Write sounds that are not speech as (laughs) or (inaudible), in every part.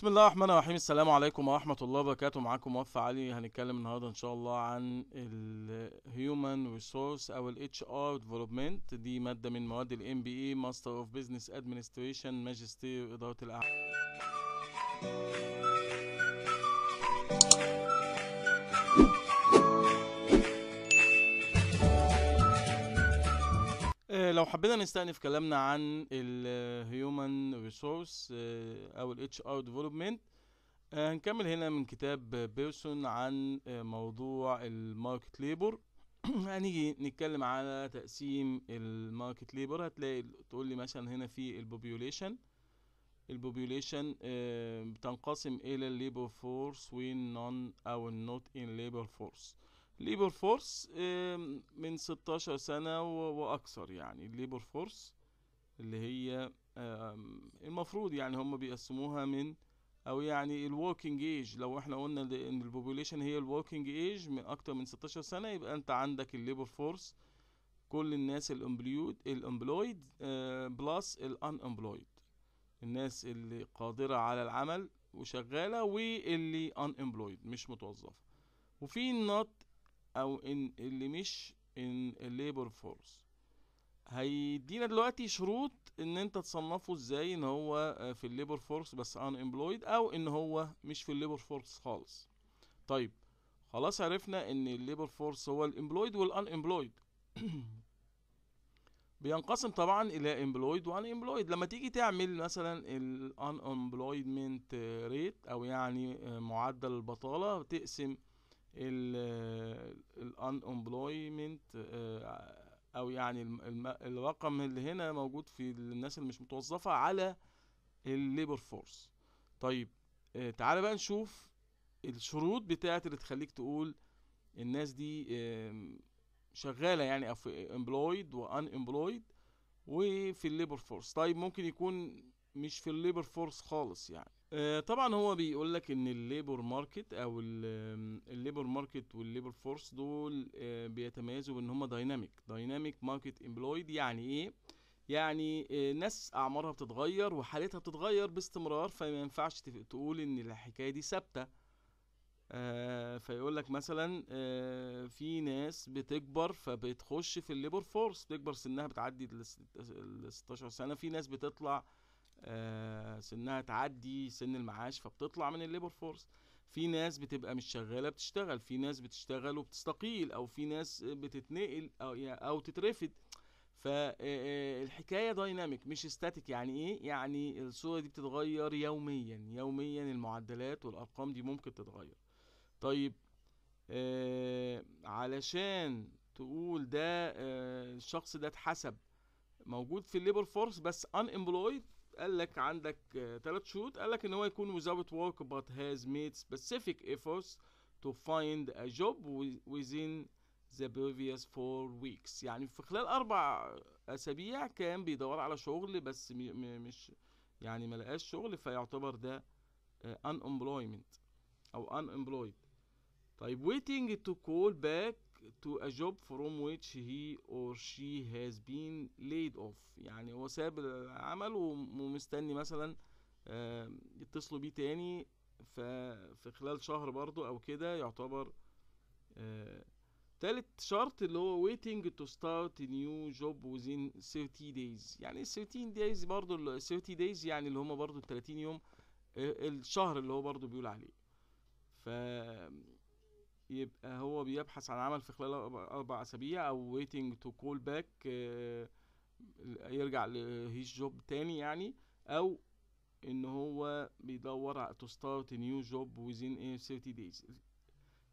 بسم الله الرحمن الرحيم السلام عليكم ورحمة الله وبركاته معاكم وفى علي هنتكلم النهاردة ان شاء الله عن الـ Human Resource او الـ HR Development دي مادة من مواد الـ MBA Master of Business Administration ماجستير إدارة الأعمال لو حبينا نستأنف كلامنا عن الهيومن آه، ريسورس او الاتش ار ديفلوبمنت هنكمل هنا من كتاب بيرسون عن آه، موضوع الماركت ليبر (clears throat) هنيجي نتكلم على تقسيم الماركت ليبر هتلاقي تقول لي مثلا هنا في البوبيوليشن البوبيوليشن آه، بتنقسم الى الليبر فورس والنون او النوت ان ليبر فورس ليبر فورس من 16 سنة وأكثر يعني الليبر فورس اللي هي المفروض يعني هم بيقسموها من أو يعني الوركينج ايج لو احنا قلنا إن البوبوليشن هي الوركينج ايج من أكتر من 16 سنة يبقى أنت عندك الليبر فورس كل الناس الامبلويد الامبلويد بلس الان امبلويد الناس اللي قادرة على العمل وشغالة واللي ان امبلويد مش متوظفة وفي النوت او ان اللي مش ان الليبر فورس هيدينا دلوقتي شروط ان انت تصنفه ازاي ان هو آه، في الليبر فورس بس ان امبلويد او ان هو مش في الليبر فورس خالص طيب خلاص عرفنا ان الليبر فورس هو الامبلويد والان امبلويد بينقسم طبعا الى امبلويد وان امبلويد لما تيجي تعمل مثلا الان امبلويمنت ريت او يعني آه، معدل البطاله تقسم الان امبلويمنت آه، او يعني الرقم اللي هنا موجود في الناس اللي مش متوظفه على الليبر فورس طيب آه، تعال بقى نشوف الشروط بتاعت اللي تخليك تقول الناس دي شغاله يعني في امبلويد وان امبلويد وفي الليبر فورس طيب ممكن يكون مش في الليبر فورس خالص يعني آه، طبعا هو بيقول لك ان الليبر ماركت او الليبر ماركت والليبر فورس دول آه، بيتميزوا بان هما دايناميك دايناميك ماركت امبلويد يعني ايه يعني آه، ناس اعمارها بتتغير وحالتها بتتغير باستمرار فما ينفعش تقول ان الحكايه دي ثابته فيقول لك مثلا في ناس بتكبر فبتخش في الليبر فورس بتكبر سنها بتعدي ال 16 سنه في ناس بتطلع آه، سنها تعدي سن المعاش فبتطلع من الليبر فورس في ناس بتبقى مش شغاله بتشتغل في ناس بتشتغل وبتستقيل او في ناس بتتنقل او او تترفد فالحكايه آه، آه، دايناميك مش استاتيك يعني ايه يعني الصوره دي بتتغير يوميا يوميا المعدلات والارقام دي ممكن تتغير طيب علشان تقول ده الشخص ده اتحسب موجود في الليبر فورس بس ان امبلويد قال لك عندك ثلاث شروط قال لك ان هو يكون without work but has made specific efforts to find a job within the previous four weeks يعني في خلال اربع اسابيع كان بيدور على شغل بس مش يعني ما لقاش شغل فيعتبر ده unemployment او unemployed طيب waiting to call back to a job from which he or she has been laid off يعني هو ساب العمل ومستني مثلا يتصلوا بيه تاني ففي خلال شهر برضو او كده يعتبر تالت شرط اللي هو waiting to start a new job within 30 days يعني 30 days برضو 30 days يعني اللي هما برضو 30 يوم الشهر اللي هو برضو بيقول عليه ف يبقى هو بيبحث عن عمل في خلال أربع أسابيع أو waiting to call back آه، يرجع لهيش جوب تاني يعني أو إن هو بيدور على to start a new job within 30 days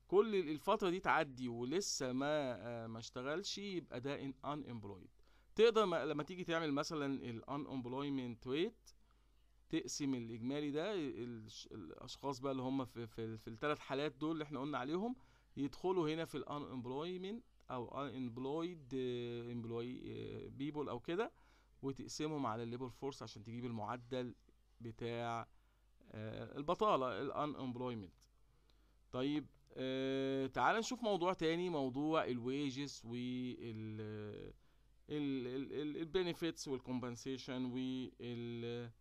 كل الفترة دي تعدي ولسه ما آه، ما اشتغلش يبقى ده unemployed تقدر لما تيجي تعمل مثلا ال unemployment rate تقسم الاجمالي ده الاشخاص بقى اللي هم في في, في الثلاث حالات دول اللي احنا قلنا عليهم يدخلوا هنا في الان امبلويمنت او امبلويد امبلوي بيبل او كده وتقسمهم على الليبر فورس عشان تجيب المعدل بتاع آه، البطاله الان امبلويمنت طيب آه تعال نشوف موضوع تاني موضوع الويجز وال آه، البنفيتس والكومبنسيشن وال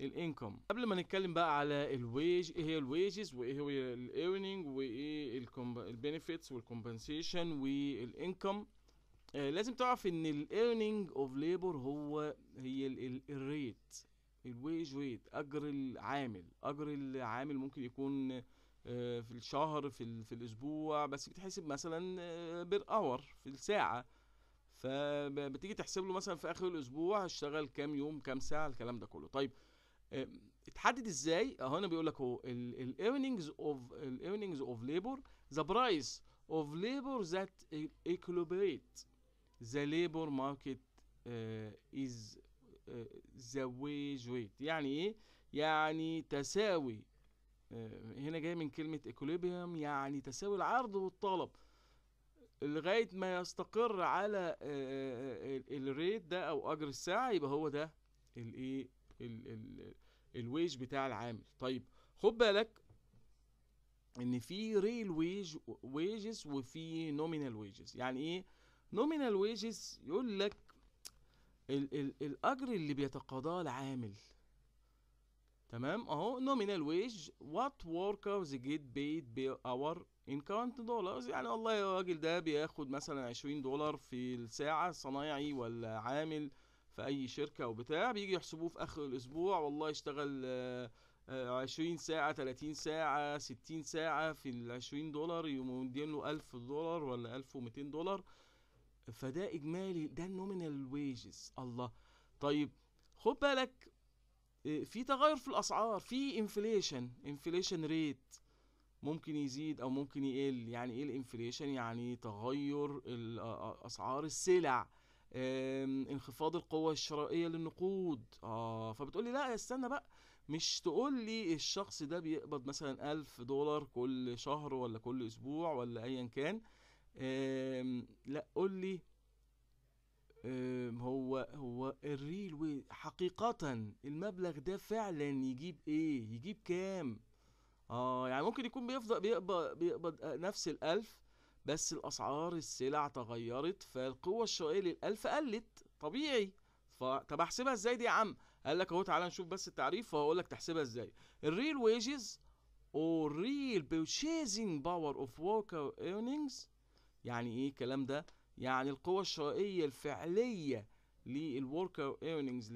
الانكم قبل ما نتكلم بقى على الويج ايه هي الويجز وايه هو الايرنينج وايه البنفيتس والكومبنسيشن والانكم آه، لازم تعرف ان الايرنينج اوف ليبر هو هي الريت الويج ريت اجر العامل اجر العامل ممكن يكون آه، في الشهر في, في الاسبوع بس بتحسب مثلا بير آه، اور في الساعه فبتيجي تحسب له مثلا في اخر الاسبوع هشتغل كام يوم كام ساعه الكلام ده كله طيب آه، اتحدد ازاي اهو هنا بيقول لك اهو الايرنينجز اوف الايرنينجز اوف ليبر ذا برايس اوف ليبر ذات equilibrate ذا ليبر ماركت از ذا wage rate يعني ايه يعني تساوي آه، هنا جاي من كلمة equilibrium يعني تساوي العرض والطلب لغاية ما يستقر على آه، الريت ده أو أجر الساعة يبقى هو ده الإيه الويج بتاع العامل طيب خد بالك ان في ريل ويج ويجز وفي نومينال ويجز يعني ايه نومينال ويجز يقول لك ال ال الاجر اللي بيتقاضاه العامل تمام اهو نومينال ويج وات وركرز جيت بيد بي اور ان current دولارز يعني والله الراجل ده بياخد مثلا 20 دولار في الساعه صنايعي ولا عامل في اي شركه او بتاع بيجي يحسبوه في اخر الاسبوع والله اشتغل 20 آه، آه، ساعة 30 ساعة 60 ساعة في ال 20 دولار يقوموا مدين له 1000 دولار ولا 1200 دولار فده اجمالي ده النومينال ويجز الله طيب خد بالك آه، في تغير في الاسعار في انفليشن انفليشن ريت ممكن يزيد او ممكن يقل يعني ايه الانفليشن يعني تغير اسعار السلع انخفاض القوة الشرائية للنقود اه فبتقول لي لا استنى بقى مش تقول لي الشخص ده بيقبض مثلا ألف دولار كل شهر ولا كل أسبوع ولا أيا كان لا قول لي هو هو الريل وي حقيقة المبلغ ده فعلا يجيب ايه يجيب كام اه يعني ممكن يكون بيفضل بيقبض بيقبض نفس الألف بس الأسعار السلع تغيرت فالقوة الشرائية للألف قلت طبيعي فطب احسبها ازاي دي يا عم قال لك اهو تعالى نشوف بس التعريف وهقول لك تحسبها ازاي الريل ويجز او ريل بيرشيزنج باور اوف وركر ايرنينجز يعني ايه الكلام ده يعني القوة الشرائية الفعلية للوركر ايرنينجز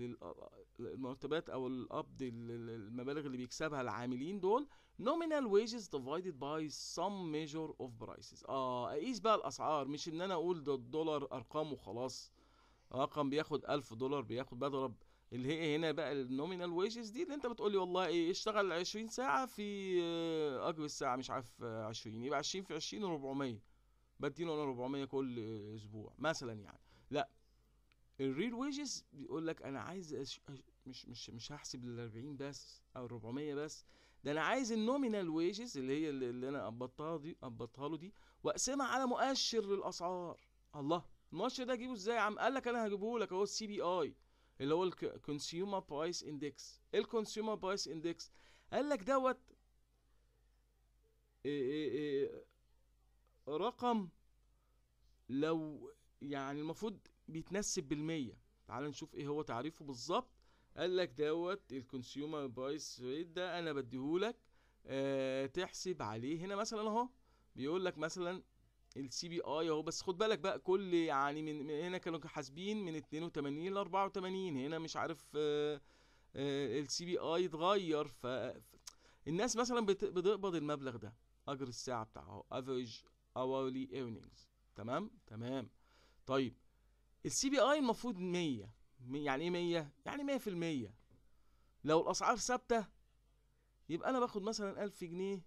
المرتبات او القبض المبالغ اللي بيكسبها العاملين دول nominal wages divided by some measure of prices اه اقيس بقى الاسعار مش ان انا اقول ده الدولار ارقام وخلاص رقم بياخد 1000 دولار بياخد بضرب اللي هي هنا بقى النومينال ويجز دي اللي انت لي والله ايه اشتغل 20 ساعه في اجر آه، الساعه مش عارف 20 آه، يبقى 20 في 20 400 بديله انا 400 كل اسبوع مثلا يعني لا الريل ويجز بيقول لك انا عايز أش... مش مش مش هحسب ال 40 بس او 400 بس ده انا عايز النومينال ويجز اللي هي اللي انا قبضتها دي قبضتها له دي واقسمها على مؤشر للاسعار الله المؤشر ده اجيبه ازاي يا عم قال لك انا هجيبه لك اهو السي بي اي اللي هو الكونسيومر برايس اندكس ايه الكونسيومر برايس اندكس قال لك دوت رقم لو يعني المفروض بيتنسب بالمية تعال نشوف ايه هو تعريفه بالظبط قال لك دوت الكونسيومر برايس ريت ده انا بديهولك أه تحسب عليه هنا مثلا اهو بيقول لك مثلا السي بي اي اهو بس خد بالك بقى كل يعني من, هنا كانوا حاسبين من 82 ل 84 هنا مش عارف أه أه السي بي اي اتغير ف الناس مثلا بتقبض المبلغ ده اجر الساعه بتاعه افريج اورلي ايرنينجز تمام تمام طيب السي بي اي المفروض 100 يعني ايه 100 يعني 100% في المية لو الاسعار ثابته يبقى انا باخد مثلا 1000 جنيه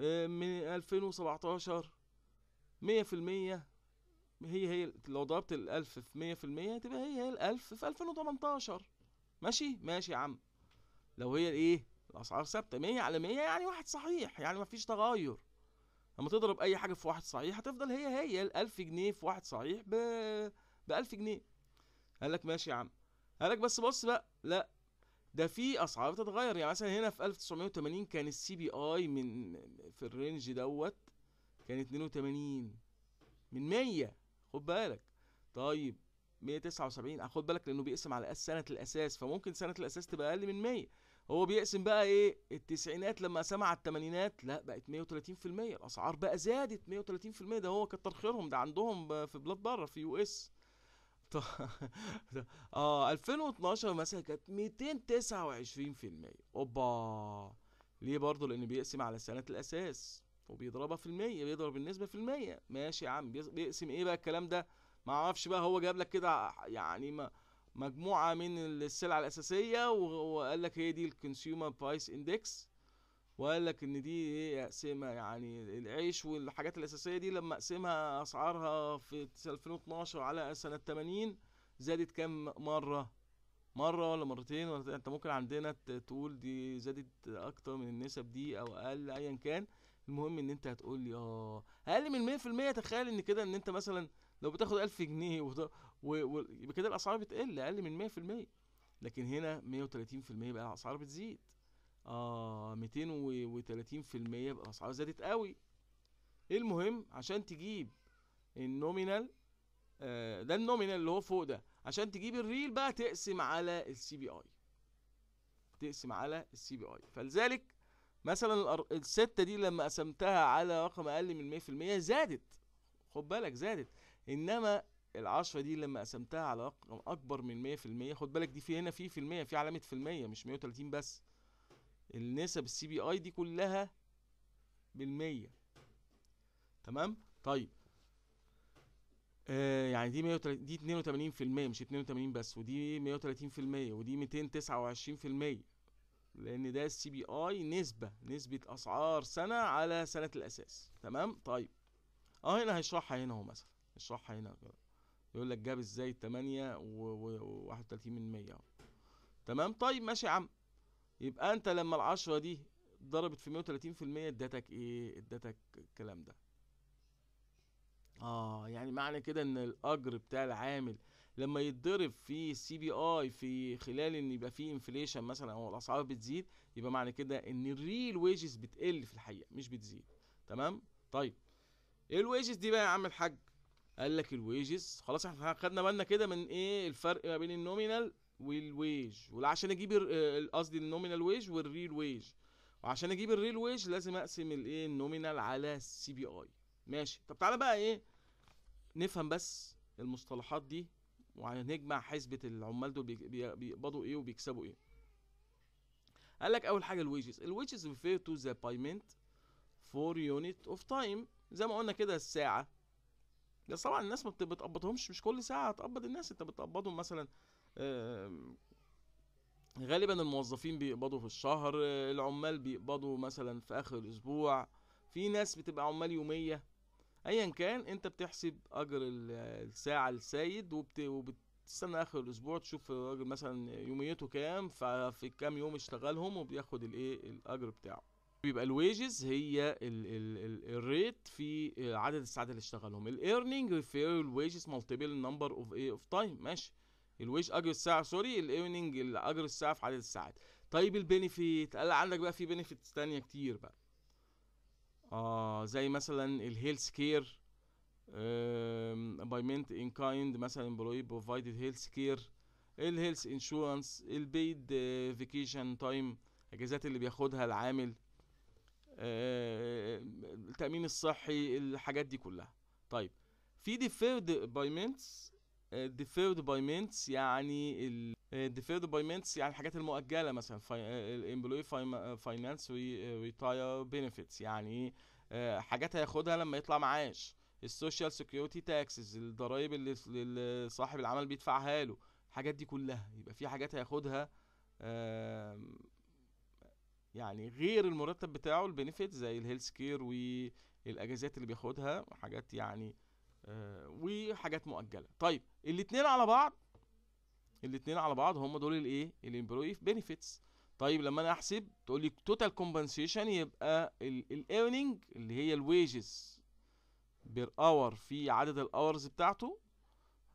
آه، من 2017 مية في المية هي هي لو ضربت الألف في مية في المية تبقى هي هي الألف في ألفين 2018 ماشي ماشي يا عم لو هي إيه الأسعار ثابتة مية على مية يعني واحد صحيح يعني مفيش تغير لما تضرب اي حاجه في واحد صحيح هتفضل هي هي ال 1000 جنيه في واحد صحيح ب ب 1000 جنيه قال لك ماشي يا عم قال لك بس بص بقى لا ده في اسعار بتتغير يعني مثلا هنا في 1980 كان السي بي اي من في الرينج دوت كان 82 من 100 خد بالك طيب 179 آه، خد بالك لانه بيقسم على اساس سنه الاساس فممكن سنه الاساس تبقى اقل من 100 هو بيقسم بقى ايه التسعينات لما سمع الثمانينات لا بقت 130% الاسعار بقى زادت 130% ده هو كتر خيرهم ده عندهم في بلاد بره في يو اس (laughs) اه 2012 مثلا كانت 229% اوبا ليه برضه لان بيقسم على سنه الاساس وبيضربها في المية بيضرب النسبة في المية ماشي يا عم بيقسم ايه بقى الكلام ده ما بقى هو جاب لك كده يعني ما مجموعه من السلع الاساسيه وقال لك هي دي الكونسيومر برايس اندكس وقال لك ان دي إيه، اقسمها يعني العيش والحاجات الاساسيه دي لما اقسمها اسعارها في 2012 على سنه 80 زادت كام مره مره ولا مرتين ولا انت ممكن عندنا تقول دي زادت اكتر من النسب دي او اقل ايا كان المهم ان انت هتقول لي اه اقل من 100% تخيل ان كده ان انت مثلا لو بتاخد 1000 جنيه ويبقى كده الاسعار بتقل اقل من 100% لكن هنا 130% بقى الاسعار بتزيد اه 230% بقى الاسعار زادت قوي إيه المهم عشان تجيب النومينال آه ده النومينال اللي هو فوق ده عشان تجيب الريل بقى تقسم على السي بي اي تقسم على السي بي اي فلذلك مثلا الستة دي لما قسمتها على رقم اقل من 100% زادت خد بالك زادت انما العشرة دي لما قسمتها على رقم أكبر من مية في المية خد بالك دي في هنا في في المية في علامة في المية مش مية وتلاتين بس النسب السي بي اي دي كلها بالمية تمام طيب آه يعني دي 130 دي 82 في المية مش 82 بس ودي 130 في المية ودي 229 في المية لأن ده السي بي اي نسبة نسبة أسعار سنة على سنة الأساس تمام طيب اه هنا هيشرحها هنا اهو مثلا اشرحها هنا كده يقول لك جاب ازاي 8 و31 من 100 تمام طيب ماشي يا عم يبقى انت لما العشرة دي ضربت في 130 في المية ادتك ايه ادتك الكلام ده اه يعني معنى كده ان الاجر بتاع العامل لما يتضرب في سي بي اي في خلال ان يبقى في انفليشن مثلا او الاسعار بتزيد يبقى معنى كده ان الريل ويجز بتقل في الحقيقه مش بتزيد تمام طيب ايه الويجز دي بقى يا عم الحاج قال لك الويجز خلاص احنا خدنا بالنا كده من ايه الفرق ما بين النومينال والويج وعشان اجيب قصدي النومينال ويج والريل ويج وعشان اجيب الريل ويج لازم اقسم الايه النومينال على السي بي اي ماشي طب تعالى بقى ايه نفهم بس المصطلحات دي وهنجمع حسبة العمال دول بيقبضوا ايه وبيكسبوا ايه قال لك اول حاجه الويجز الويجز ريفير تو ذا بايمنت فور يونت اوف تايم زي ما قلنا كده الساعه بس طبعا الناس ما بتقبضهمش مش كل ساعه هتقبض الناس انت بتقبضهم مثلا غالبا الموظفين بيقبضوا في الشهر العمال بيقبضوا مثلا في اخر الاسبوع في ناس بتبقى عمال يوميه ايا كان انت بتحسب اجر الساعه السايد وبت... وبتستنى اخر الاسبوع تشوف الراجل مثلا يوميته كام ففي كام يوم اشتغلهم وبياخد الايه الاجر بتاعه بيبقى الويجز هي الريت في عدد الساعات اللي اشتغلهم الايرنينج ريفير الويجز مالتيبل نمبر اوف ايه اوف تايم ماشي الويج اجر الساعه سوري الايرنينج اجر الساعه في عدد الساعات طيب البينيفيت قال عندك بقى في بينيفيتس تانية كتير بقى آه زي مثلا الهيلث كير بايمنت ان كايند مثلا امبلوي بروفايدد هيلث كير الهيلث انشورنس البيد فيكيشن تايم الاجازات اللي بياخدها العامل آه، التامين الصحي الحاجات دي كلها طيب في ديفيرد بايمنتس ديفيرد بايمنتس يعني ديفيرد بايمنتس آه، يعني الحاجات المؤجله مثلا الامبلوي فاينانس ريتاير بينيفيتس يعني آه، حاجات هياخدها لما يطلع معاش السوشيال سكيورتي تاكسز الضرايب اللي صاحب العمل بيدفعها له الحاجات دي كلها يبقى في حاجات هياخدها يعني غير المرتب بتاعه البنفيت زي الهيلث كير والاجازات اللي بياخدها حاجات يعني آه، وحاجات مؤجله طيب الاثنين على بعض الاثنين على بعض هم دول الايه الامبلوي بنفيتس طيب لما انا احسب تقول لي توتال كومبنسيشن يبقى الايرنينج اللي هي الويجز بير اور في عدد الاورز بتاعته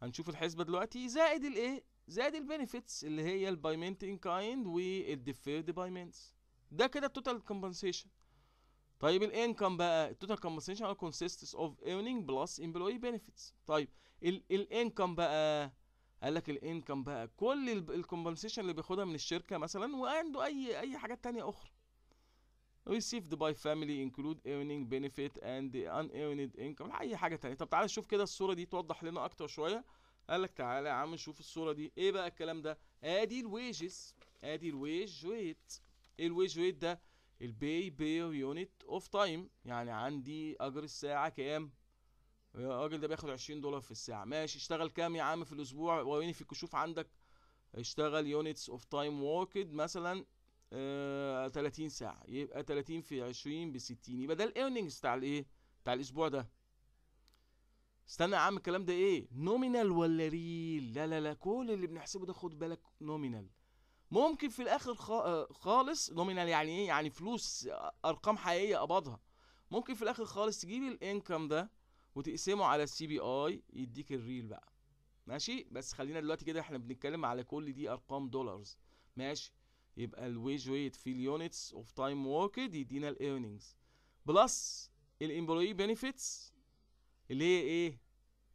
هنشوف الحسبه دلوقتي زائد الايه زائد البنفيتس اللي هي البايمنت ان كايند والديفيرد بايمنتس ده كده التوتال كومبنسيشن طيب الانكم بقى التوتال كومبنسيشن ار كونسيستس اوف ايرنينج بلس امبلوي بنفيتس طيب الانكم بقى قال لك الانكم بقى كل الكومبنسيشن اللي بياخدها من الشركه مثلا وعنده اي اي حاجات تانية اخرى received by family include earning benefit and unearned income اي حاجه تانية طب تعالى نشوف كده الصوره دي توضح لنا اكتر شويه قال لك تعالى يا عم نشوف الصوره دي ايه بقى الكلام ده ادي الويجز ادي الويج ويت الويج ويت ده البي بير يونت اوف تايم يعني عندي اجر الساعه كام الراجل ده بياخد 20 دولار في الساعه ماشي اشتغل كام يا عم في الاسبوع وريني في الكشوف عندك اشتغل يونتس اوف تايم ووركد مثلا آه 30 ساعه يبقى 30 في 20 ب 60 يبقى ده الايرننجز بتاع الايه بتاع الاسبوع ده استنى يا عم الكلام ده ايه نومينال ولا ريل لا لا لا كل اللي بنحسبه ده خد بالك نومينال ممكن في الاخر آه، خالص نومينال يعني ايه يعني فلوس آه، ارقام حقيقيه قبضها ممكن في الاخر خالص تجيب الانكم ده وتقسمه على السي بي اي يديك الريل بقى ماشي بس خلينا دلوقتي كده احنا بنتكلم على كل دي ارقام دولارز ماشي يبقى الويج ويت في اليونتس اوف تايم ووركد يدينا الايرنينجز بلس الامبلوي بينيفيتس اللي هي ايه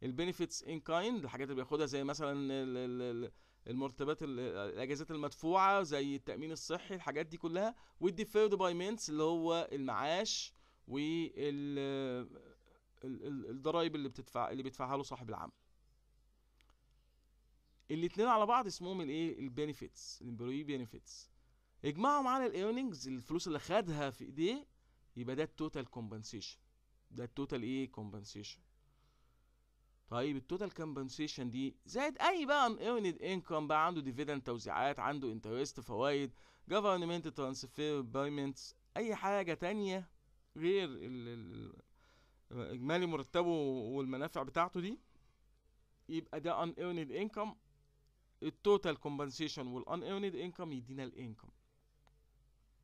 البينيفيتس ان كايند الحاجات اللي بياخدها زي مثلا ال ال ال المرتبات الاجازات المدفوعه زي التامين الصحي الحاجات دي كلها والديفيرد بايمنتس اللي هو المعاش والضرايب الضرايب اللي بتدفع اللي بيدفعها له صاحب العمل الاثنين على بعض اسمهم الايه البينيفيتس الامبلوي بينيفيتس اجمعهم على الايرنينجز الفلوس اللي خدها في ايديه يبقى ده التوتال كومبنسيشن ده التوتال ايه كومبنسيشن طيب التوتال كومبنسيشن دي زائد اي بقى ايرند انكم بقى عنده ديفيدند توزيعات عنده انترست فوائد جفرمنت ترانسفير بايمنتس اي حاجه تانية غير اجمالي مرتبه والمنافع بتاعته دي يبقى ده ان ايرند انكم التوتال كومبنسيشن والان ايرند انكم يدينا الانكم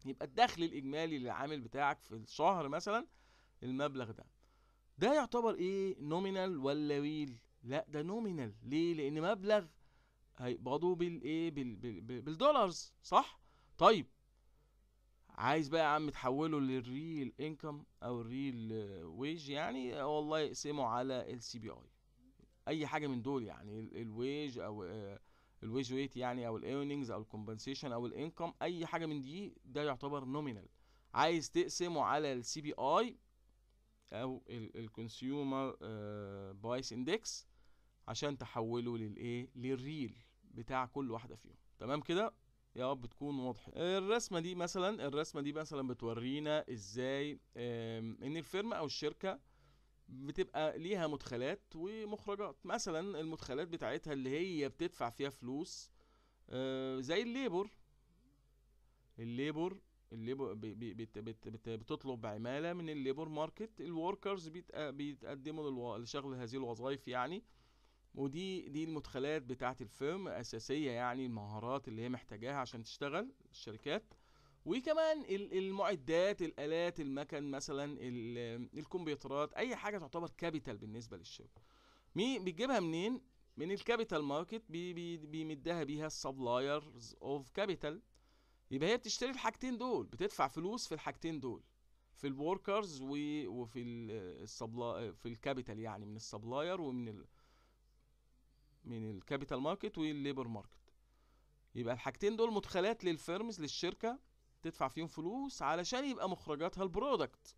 يبقى الدخل الاجمالي للعامل بتاعك في الشهر مثلا المبلغ ده ده يعتبر ايه نومينال ولا ريل لا ده نومينال ليه لان مبلغ هيقبضوا بالايه بال... بال... بالدولارز صح طيب عايز بقى يا عم تحوله للريل انكم او الريل ويج يعني آه، والله يقسمه على السي بي اي اي حاجه من دول يعني الويج او آه، الويج ويت يعني او الايرنينجز او الكومبنسيشن او الانكم اي حاجه من دي ده يعتبر نومينال عايز تقسمه على السي بي اي او الكونسيومر برايس اندكس عشان تحوله للايه للريل بتاع كل واحده فيهم تمام كده يا رب تكون واضحه الرسمه دي مثلا الرسمه دي مثلا بتورينا ازاي ان الفيرم او الشركه بتبقى ليها مدخلات ومخرجات مثلا المدخلات بتاعتها اللي هي بتدفع فيها فلوس آه، زي الليبر الليبر الليبر بت بت بت بتطلب عماله من الليبر ماركت الوركرز بيتقدموا لشغل هذه الوظائف يعني ودي دي المدخلات بتاعه الفيرم اساسيه يعني المهارات اللي هي محتاجاها عشان تشتغل الشركات وكمان المعدات الالات المكن مثلا الكمبيوترات اي حاجه تعتبر كابيتال بالنسبه للشركه مين بتجيبها منين من الكابيتال ماركت بيمدها بيها السبلايرز اوف كابيتال يبقى هي بتشتري الحاجتين دول بتدفع فلوس في الحاجتين دول في الوركرز وفي السبلا في الكابيتال يعني من السبلاير ومن ال... من الكابيتال ماركت والليبر ماركت يبقى الحاجتين دول مدخلات للفيرمز للشركه تدفع فيهم فلوس علشان يبقى مخرجاتها البرودكت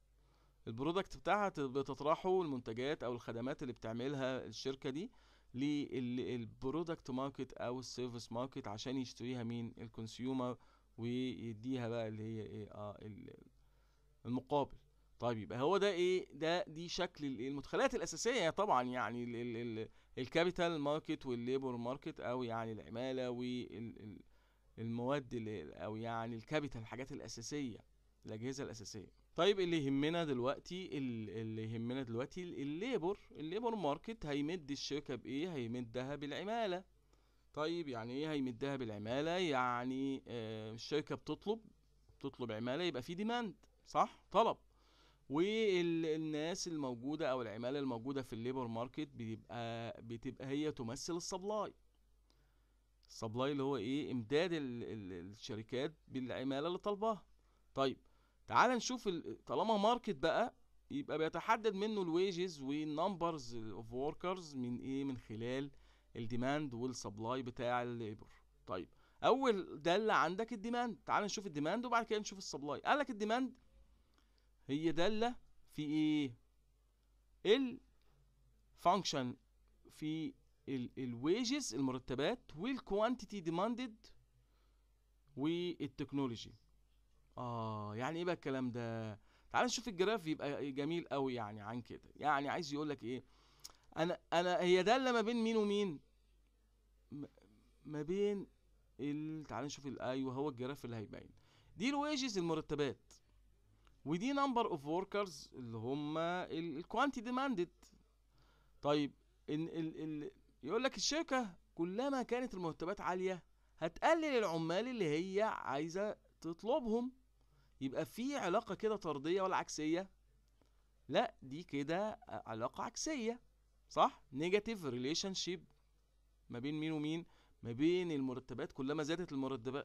البرودكت بتاعها بتطرحه المنتجات او الخدمات اللي بتعملها الشركه دي للبرودكت ماركت او السيرفيس ماركت عشان يشتريها مين الكونسيومر ويديها بقى اللي هي ايه اه المقابل طيب يبقى هو ده ايه ده دي شكل المدخلات الاساسيه طبعا يعني الكابيتال ماركت والليبر ماركت او يعني العماله والمواد او يعني الكابيتال الحاجات الاساسيه الاجهزه الاساسيه طيب اللي يهمنا دلوقتي اللي يهمنا دلوقتي الليبر الليبر ماركت هيمد الشركه بايه هيمدها بالعماله طيب يعني ايه هيمدها بالعماله يعني آه الشركه بتطلب بتطلب عماله يبقى في ديماند صح طلب والناس الموجوده او العماله الموجوده في الليبر ماركت بيبقى بتبقى هي تمثل السبلاي السبلاي اللي هو ايه امداد الـ الـ الشركات بالعماله اللي طالباها طيب تعال نشوف طالما ماركت بقى يبقى بيتحدد منه الويجز والنمبرز اوف وركرز من ايه من خلال الديماند والسبلاي بتاع الليبر طيب اول داله عندك الديماند تعال نشوف الديماند وبعد كده نشوف السبلاي قال لك الديماند هي داله في ايه الفانكشن في الويجز المرتبات والكوانتيتي ديماندد والتكنولوجي اه يعني ايه بقى الكلام ده تعال نشوف الجراف يبقى جميل قوي يعني عن كده يعني عايز يقول لك ايه انا انا هي داله ما بين مين ومين ما بين ال... تعال نشوف ايوه هو الجراف اللي هيبين دي الويجز المرتبات ودي نمبر اوف وركرز اللي هم الكوانتي ديماندد طيب ان ال ال يقول لك الشركه كلما كانت المرتبات عاليه هتقلل العمال اللي هي عايزه تطلبهم يبقى في علاقه كده طرديه ولا عكسيه لا دي كده علاقه عكسيه صح نيجاتيف ريليشن شيب ما بين مين ومين ما بين المرتبات كلما زادت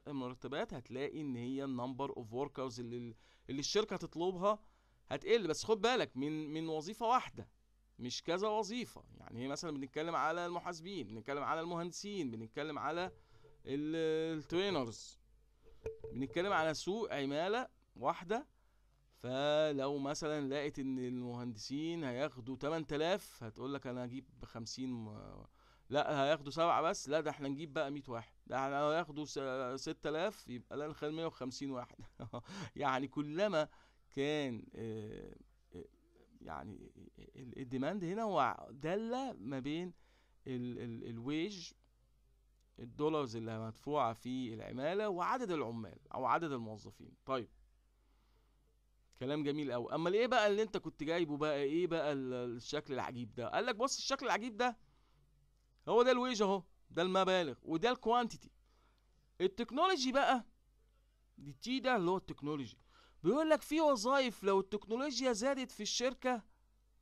المرتبات هتلاقي ان هي النمبر اوف وركرز اللي اللي الشركه هتطلبها هتقل بس خد بالك من من وظيفه واحده مش كذا وظيفه يعني مثلا بنتكلم على المحاسبين بنتكلم على المهندسين بنتكلم على الترينرز بنتكلم على سوق عماله واحده فلو مثلا لقيت ان المهندسين هياخدوا 8000 هتقول لك انا هجيب 50 لا هياخدوا سبعة بس لا ده احنا نجيب بقى 100 واحد ده احنا هياخدوا 6000 يبقى لا نخلي 150 واحد (laughs) يعني كلما كان آه، آه، يعني آه، الديماند هنا هو دالة ما بين الويج الدولارز اللي مدفوعة في العمالة وعدد العمال أو عدد الموظفين طيب كلام جميل قوي امال ايه بقى اللي انت كنت جايبه بقى ايه بقى الشكل العجيب ده قال لك بص الشكل العجيب ده هو ده الويج اهو ده المبالغ وده الكوانتيتي التكنولوجي بقى دي تي ده اللي هو التكنولوجي بيقول لك في وظائف لو التكنولوجيا زادت في الشركه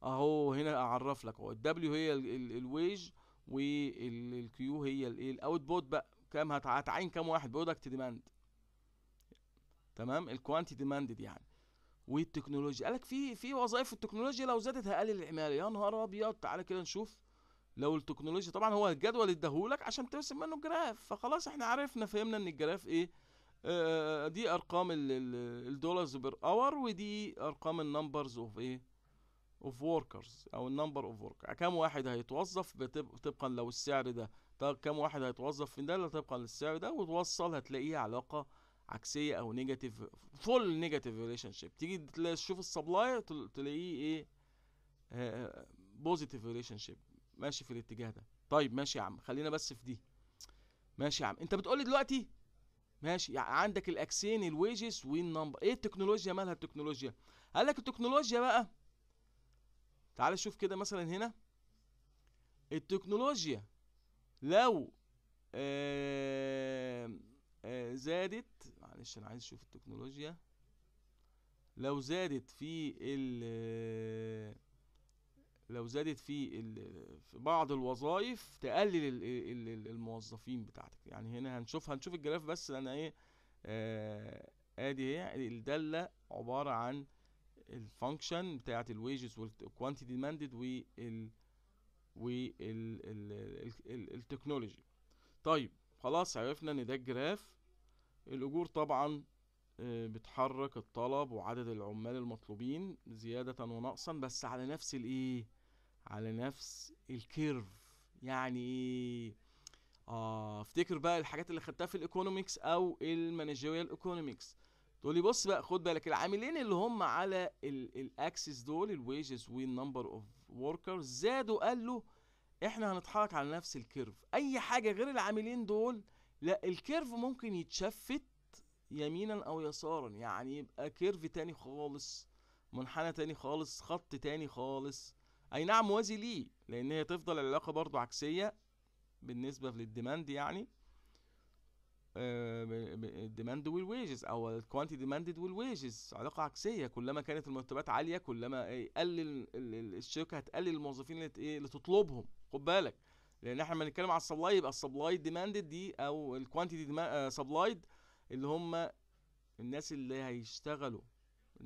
اهو هنا اعرف لك اهو الدبليو هي الويج والكيو هي الايه الاوتبوت بقى كام هتعين كام واحد برودكت ديماند تمام الكوانتي ديماند يعني والتكنولوجيا قال لك في في وظائف التكنولوجيا لو زادت هقلل العماله يا نهار ابيض تعالى كده نشوف لو التكنولوجيا طبعا هو الجدول اداهولك عشان ترسم منه جراف فخلاص احنا عرفنا فهمنا ان الجراف ايه آه, آه، دي ارقام الدولارز بير اور ودي ارقام النمبرز اوف ايه اوف وركرز او النمبر اوف وركرز كم واحد هيتوظف طبقا لو السعر ده طب واحد هيتوظف في ده طبقا للسعر ده وتوصل هتلاقيه علاقه عكسيه او نيجاتيف فول نيجاتيف ريليشن شيب تيجي تشوف السبلاير تلاقيه ايه بوزيتيف ريليشن شيب ماشي في الاتجاه ده طيب ماشي يا عم خلينا بس في دي ماشي يا عم انت بتقول لي دلوقتي ماشي يعني عندك الاكسين الويجز والنمبر ايه التكنولوجيا مالها التكنولوجيا قال لك التكنولوجيا بقى تعال شوف كده مثلا هنا التكنولوجيا لو آآ آآ زادت معلش انا عايز اشوف التكنولوجيا لو زادت في ال لو زادت في ال في بعض الوظائف تقلل ال الموظفين بتاعتك يعني هنا هنشوف هنشوف الجراف بس انا ايه آه ادي هي إيه، الداله عباره عن الفانكشن بتاعت الويجز والكوانتي ديماندد وال والتكنولوجي طيب خلاص عرفنا ان ده الجراف الأجور طبعا آه، بتحرك الطلب وعدد العمال المطلوبين زيادة ونقصا بس على نفس الايه على نفس الكيرف يعني ايه اه افتكر بقى الحاجات اللي خدتها في الايكونومكس او المانجيريال ايكونومكس تقول لي بص بقى خد بالك العاملين اللي هم على الاكسس دول الويجز والنمبر اوف وركرز زادوا قالوا احنا هنتحرك على نفس الكيرف اي حاجه غير العاملين دول لا الكيرف ممكن يتشفت يمينا او يسارا يعني يبقى كيرف تاني خالص منحنى تاني خالص خط تاني خالص اي نعم موازي ليه لان هي تفضل العلاقه برضو عكسيه بالنسبه للديماند يعني الديماند آه، والويجز او الكوانتي ديماندد والويجز علاقه عكسيه كلما كانت المرتبات عاليه كلما يقلل إيه، الشركه هتقلل الموظفين اللي ايه اللي تطلبهم خد بالك لان احنا لما نتكلم على السبلاي يبقى السبلاي ديماندد دي او الكوانتيتي آه، سبلايد اللي هم الناس اللي هيشتغلوا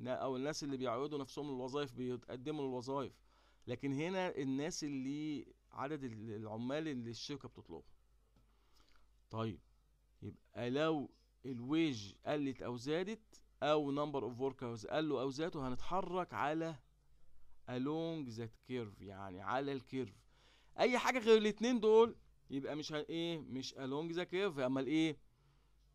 او الناس اللي بيعودوا نفسهم للوظائف بيتقدموا للوظائف لكن هنا الناس اللي عدد العمال اللي الشركه بتطلبه طيب يبقى لو الويج قلت او زادت او نمبر اوف وركرز قلوا او زادوا هنتحرك على along that curve يعني على الكيرف اي حاجه غير الاثنين دول يبقى مش ه... ايه مش الونج ذا كيرف اما الايه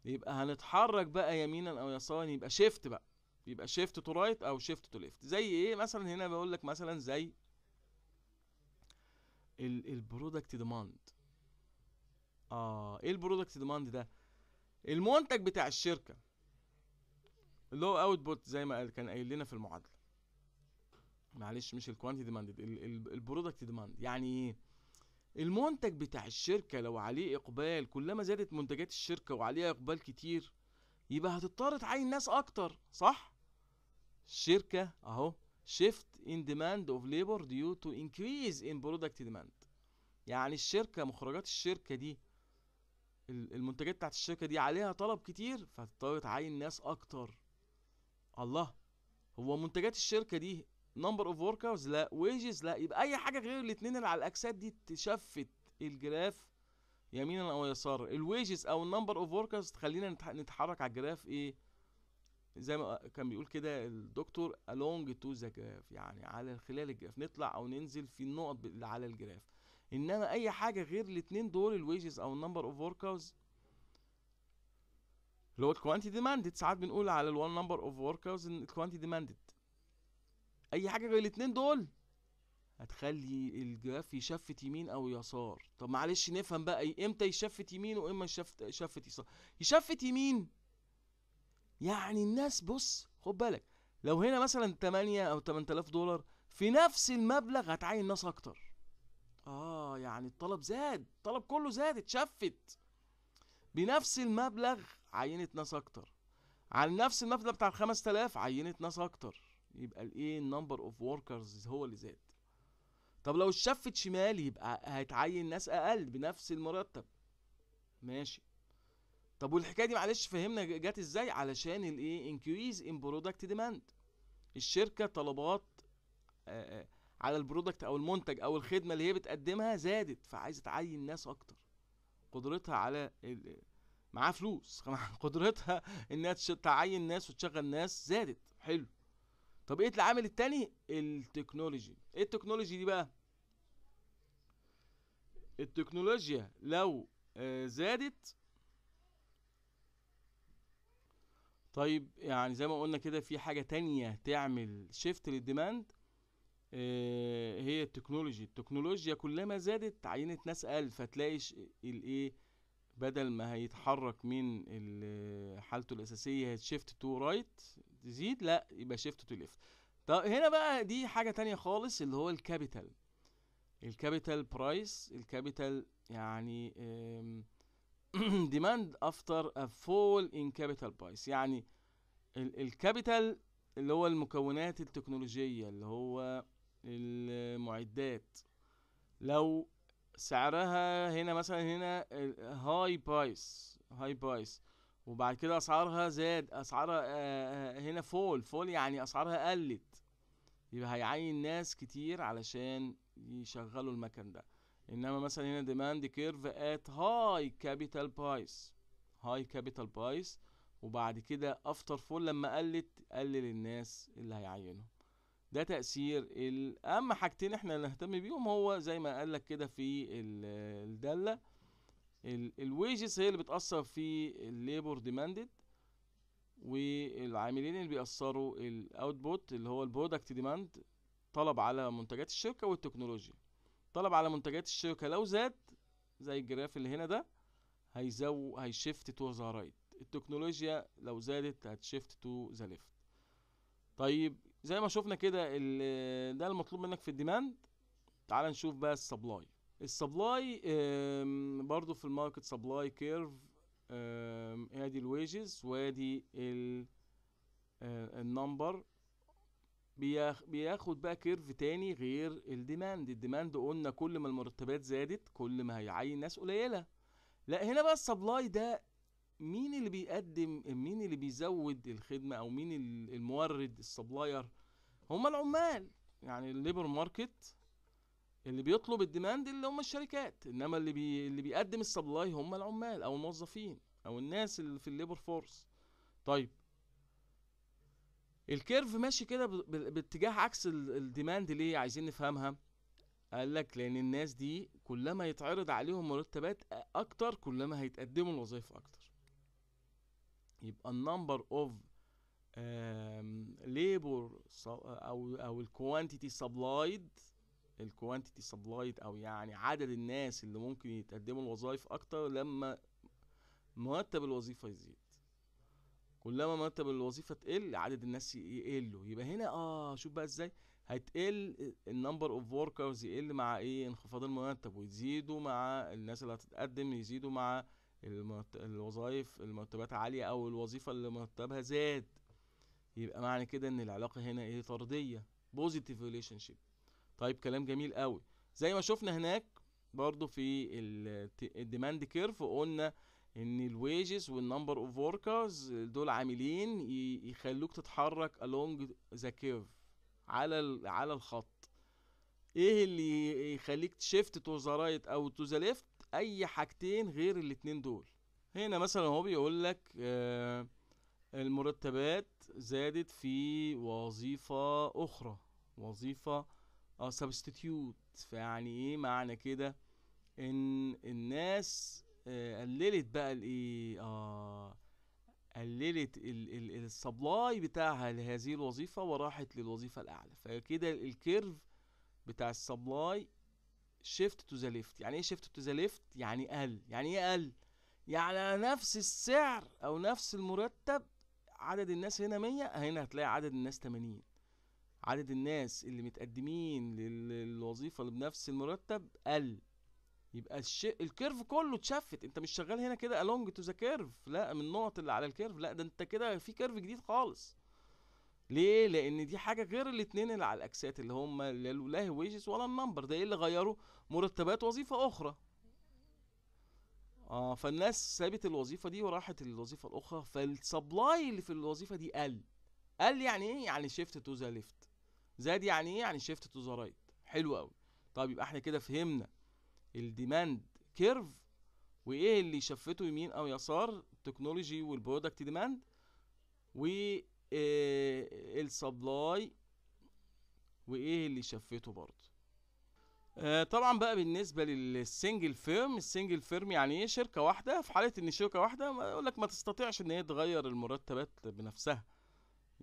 يبقى هنتحرك بقى يمينا او يسارا يبقى شيفت بقى يبقى شيفت تو رايت او شيفت تو ليفت زي ايه مثلا هنا بقول لك مثلا زي البرودكت ديماند اه ايه البرودكت ديماند ده المنتج بتاع الشركه اللي هو اوتبوت زي ما قال كان قايل لنا في المعادله معلش مش الكوانتي ديماند البرودكت ديماند يعني ايه المنتج بتاع الشركة لو عليه إقبال كلما زادت منتجات الشركة وعليها إقبال كتير يبقى هتضطر تعين ناس أكتر صح؟ الشركة أهو shift in demand of labor due to increase in product demand يعني الشركة مخرجات الشركة دي المنتجات بتاعت الشركة دي عليها طلب كتير فهتضطر تعين ناس أكتر الله هو منتجات الشركة دي نمبر اوف ورك لا ويجز لا يبقى اي حاجه غير الاثنين اللي على الاكسات دي تشفت الجراف يمينا او يسارا الويجز او النمبر اوف وركرز تخلينا نتحرك على الجراف ايه زي ما كان بيقول كده الدكتور along to the graph يعني على خلال الجراف نطلع او ننزل في النقط اللي على الجراف انما اي حاجه غير الاثنين دول الويجز او النمبر اوف وركرز اللي هو الكوانتي ديماندد ساعات بنقول على الوان نمبر اوف وركرز الكوانتي ديماندد اي حاجه غير الاتنين دول هتخلي الجراف يشفت يمين او يسار طب معلش نفهم بقى إيه، امتى يشفت يمين واما يشفت يشفت يسار يشفت يمين يعني الناس بص خد بالك لو هنا مثلا 8 او 8000 دولار في نفس المبلغ هتعين ناس اكتر اه يعني الطلب زاد الطلب كله زاد اتشفت بنفس المبلغ عينت ناس اكتر على نفس المبلغ بتاع ال 5000 عينت ناس اكتر يبقى الايه النمبر اوف وركرز هو اللي زاد طب لو اتشفت شمال يبقى هيتعين ناس اقل بنفس المرتب ماشي طب والحكايه دي معلش فهمنا جت ازاي علشان الايه انكريز ان برودكت ديماند الشركه طلبات على البرودكت او المنتج او الخدمه اللي هي بتقدمها زادت فعايزه تعين ناس اكتر قدرتها على معاها فلوس (laughs) قدرتها انها تعين ناس وتشغل ناس زادت حلو طب ايه العامل التاني التكنولوجي ايه التكنولوجي دي بقى التكنولوجيا لو آه، زادت طيب يعني زي ما قلنا كده في حاجة تانية تعمل شيفت للديماند آه، هي التكنولوجي التكنولوجيا كلما زادت عينة ناس قل فتلاقي الايه بدل ما هيتحرك من حالته الأساسية هيتشيفت تو رايت تزيد لا يبقى شيفت تو ليفت طب هنا بقى دي حاجه تانية خالص اللي هو الكابيتال الكابيتال برايس الكابيتال يعني ديماند افتر ا فول ان كابيتال برايس يعني الكابيتال اللي هو المكونات التكنولوجيه اللي هو المعدات لو سعرها هنا مثلا هنا هاي برايس هاي برايس وبعد كده اسعارها زاد اسعارها آه، آه، هنا فول فول يعني اسعارها قلت يبقى هيعين ناس كتير علشان يشغلوا المكن ده انما مثلا هنا ديماند كيرف ات هاي كابيتال برايس هاي كابيتال برايس وبعد كده افتر فول لما قلت قلل الناس اللي هيعينهم ده تأثير اهم حاجتين احنا نهتم بيهم هو زي ما قال لك كده في الدالة الويجز هي اللي بتأثر في الليبر ديماندد والعاملين اللي بيأثروا الاوتبوت اللي هو البرودكت ديماند طلب على منتجات الشركة والتكنولوجيا طلب على منتجات الشركة لو زاد زي الجراف اللي هنا ده هيزو هيشيفت تو ذا رايت التكنولوجيا لو زادت هتشيفت تو ذا ليفت طيب زي ما شفنا كده ده المطلوب منك في الديماند تعال نشوف بقى السبلاي السبلاي برضو في الماركت سبلاي كيرف ادي الويجز وادي النمبر بياخد بقى كيرف تاني غير الديماند الديماند قلنا كل ما المرتبات زادت كل ما هيعين ناس قليله لا هنا بقى السبلاي ده مين اللي بيقدم مين اللي بيزود الخدمه او مين المورد السبلاير هما العمال يعني الليبر ماركت اللي بيطلب الديماند اللي هم الشركات انما اللي بي... اللي بيقدم السبلاي هم العمال او الموظفين او الناس اللي في الليبر فورس طيب الكيرف ماشي كده باتجاه عكس الديماند ليه عايزين نفهمها قال لك لان الناس دي كلما يتعرض عليهم مرتبات اكتر كلما هيتقدموا الوظائف اكتر يبقى النمبر اوف ليبر او او الكوانتيتي سبلايد الكوانتيتي سبلايد او يعني عدد الناس اللي ممكن يتقدموا الوظائف اكتر لما مرتب الوظيفه يزيد كلما مرتب الوظيفه تقل عدد الناس يقلوا يبقى هنا اه شوف بقى ازاي هتقل النمبر اوف وركرز يقل مع ايه انخفاض المرتب ويزيدوا مع الناس اللي هتتقدم يزيدوا مع المرت... الوظائف المرتبات عاليه او الوظيفه اللي مرتبها زاد يبقى معنى كده ان العلاقه هنا ايه طرديه بوزيتيف ريليشن شيب طيب كلام جميل قوي زي ما شفنا هناك برضو في الديماند كيرف قلنا ان الويجز والنمبر اوف وركرز دول عاملين يخلوك تتحرك along ذا كيرف على على الخط ايه اللي يخليك تشيفت تو ذا رايت او تو ذا ليفت اي حاجتين غير الاتنين دول هنا مثلا هو بيقول لك آه، المرتبات زادت في وظيفة اخرى وظيفة اه سبستيتيوت فيعني ايه معنى كده ان الناس آه، قللت بقى الايه اه قللت السبلاي بتاعها لهذه الوظيفه وراحت للوظيفه الاعلى فكده الكيرف بتاع السبلاي شيفت تو ذا ليفت يعني ايه شيفت تو ذا ليفت يعني قل يعني ايه قل يعني على نفس السعر او نفس المرتب عدد الناس هنا 100 هنا هتلاقي عدد الناس 80 عدد الناس اللي متقدمين للوظيفة اللي بنفس المرتب قل يبقى الشيء الكيرف كله اتشفت انت مش شغال هنا كده along تو ذا كيرف لا من النقط اللي على الكيرف لا ده انت كده في كيرف جديد خالص ليه لان دي حاجه غير الاثنين اللي على الاكسات اللي هم لا ويجز ولا النمبر ده ايه اللي غيروا مرتبات وظيفه اخرى اه فالناس سابت الوظيفه دي وراحت الوظيفه الاخرى فالسبلاي اللي في الوظيفه دي قل قل يعني ايه يعني شيفت تو ذا ليفت زاد يعني ايه يعني شيفت تو ذا رايت حلو قوي طب يبقى احنا كده فهمنا الديماند كيرف وايه اللي شفته يمين او يسار التكنولوجي والبرودكت ديماند و آه، السبلاي وايه اللي شفته برضه آه طبعا بقى بالنسبه للسنجل فيرم السنجل فيرم يعني ايه شركه واحده في حاله ان شركه واحده يقول لك ما تستطيعش ان هي تغير المرتبات بنفسها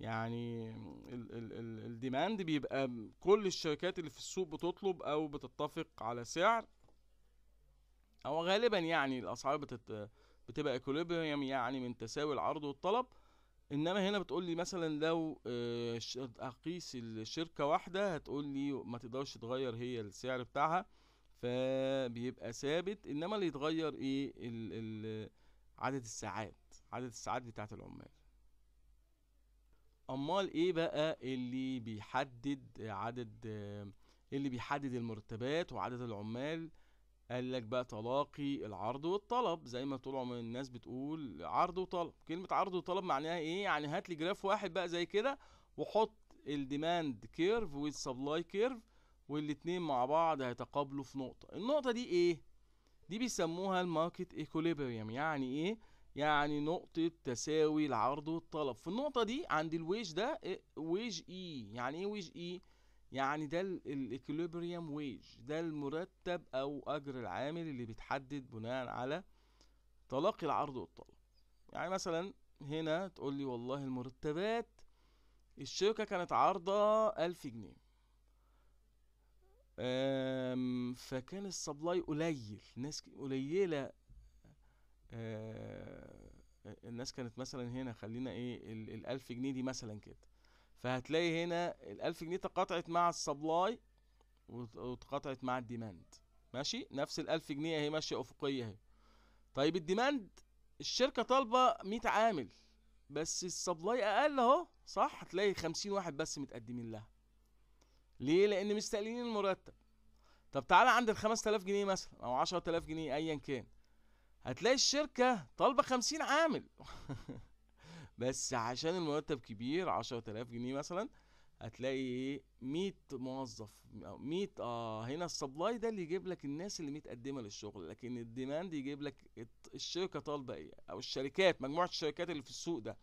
يعني الديماند بيبقى كل الشركات اللي في السوق بتطلب او بتتفق على سعر او غالبا يعني الاسعار بتت بتبقى اكوليبريم يعني من تساوي العرض والطلب انما هنا بتقول لي مثلا لو آه، اقيس الشركه واحده هتقول لي ما تقدرش تغير هي السعر بتاعها فبيبقى ثابت انما اللي يتغير ايه عدد الساعات عدد الساعات بتاعت العمال امال ايه بقى اللي بيحدد عدد اللي بيحدد المرتبات وعدد العمال قال لك بقى تلاقي العرض والطلب زي ما طول عمر الناس بتقول عرض وطلب كلمة عرض وطلب معناها ايه يعني هات لي جراف واحد بقى زي كده وحط الديماند كيرف والسبلاي كيرف والاتنين مع بعض هيتقابلوا في نقطة النقطة دي ايه دي بيسموها الماركت ايكوليبريم يعني ايه يعني نقطة تساوي العرض والطلب في النقطة دي عند الويج ده إيه، ويج اي e. يعني ايه ويج اي e؟ يعني ده الاكليبريم ويج ده المرتب او اجر العامل اللي بيتحدد بناء على تلاقي العرض والطلب يعني مثلا هنا تقول لي والله المرتبات الشركة كانت عارضة ألف جنيه فكان السبلاي قليل ناس قليلة آه، الناس كانت مثلا هنا خلينا ايه الألف جنيه دي مثلا كده فهتلاقي هنا الألف جنيه تقاطعت مع السبلاي وتقاطعت مع الديماند ماشي نفس الألف جنيه اهي ماشية أفقية اهي طيب الديماند الشركة طالبة مية عامل بس السبلاي أقل اهو صح هتلاقي خمسين واحد بس متقدمين لها ليه لأن مستقلين المرتب طب تعالى عند الخمس تلاف جنيه مثلا أو تلاف جنيه أيا كان هتلاقي الشركة طالبة خمسين عامل (laughs) بس عشان المرتب كبير عشرة آلاف جنيه مثلا هتلاقي مية موظف مية اه هنا السبلاي ده اللي يجيب لك الناس اللي متقدمة للشغل لكن الديماند يجيب لك الشركة طالبة ايه او الشركات مجموعة الشركات اللي في السوق ده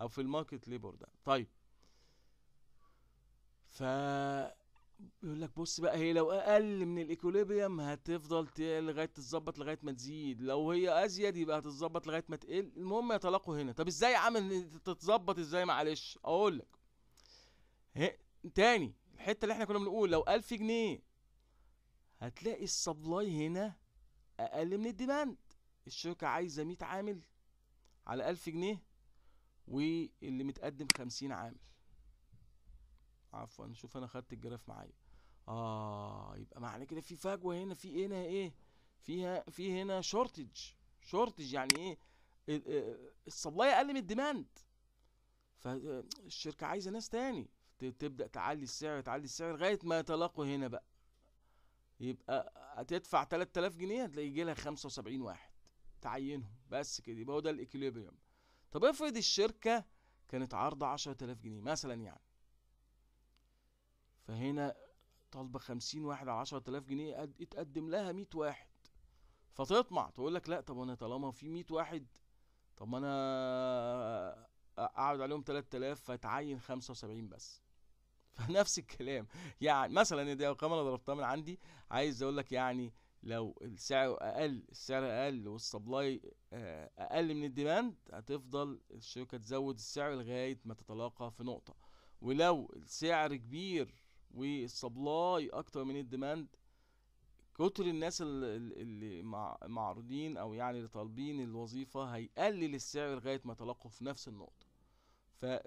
او في الماركت ليبر ده طيب ف بيقول لك بص بقى هي لو اقل من الايكوليبريم هتفضل لغايه تتظبط لغايه ما تزيد لو هي ازيد يبقى هتتظبط لغايه ما تقل المهم يتلاقوا هنا طب ازاي عامل تتظبط ازاي معلش اقول لك تاني الحته اللي احنا كنا بنقول لو 1000 جنيه هتلاقي السبلاي هنا اقل من الديماند الشركه عايزه 100 عامل على 1000 جنيه واللي متقدم 50 عامل عفوا شوف انا خدت الجراف معايا اه يبقى معنى كده في فجوه هنا في هنا ايه فيها في هنا شورتج شورتج يعني ايه السبلاي اقل من الديماند فالشركه عايزه ناس تاني تبدا تعلي السعر تعلي السعر لغايه ما يتلاقوا هنا بقى يبقى هتدفع 3000 جنيه هتلاقي يجي لها 75 واحد تعينهم بس كده يبقى هو ده الاكليبريوم طب افرض الشركه كانت عارضه 10000 جنيه مثلا يعني فهنا طالبة خمسين واحد على عشرة آلاف جنيه اتقدم لها مية واحد فتطمع تقول لك لا طب انا طالما في مية واحد طب ما انا اقعد عليهم تلات آلاف فاتعين خمسة وسبعين بس (laughs) فنفس الكلام يعني مثلا دي ارقام انا ضربتها من عندي عايز اقول لك يعني لو السعر اقل السعر اقل والسبلاي آه، اقل من الديماند هتفضل الشركه تزود السعر لغايه ما تتلاقى في نقطه ولو السعر كبير والسبلاي اكتر من الديماند كتر الناس اللي معروضين او يعني اللي طالبين الوظيفه هيقلل السعر لغايه ما تلقوا في نفس النقطه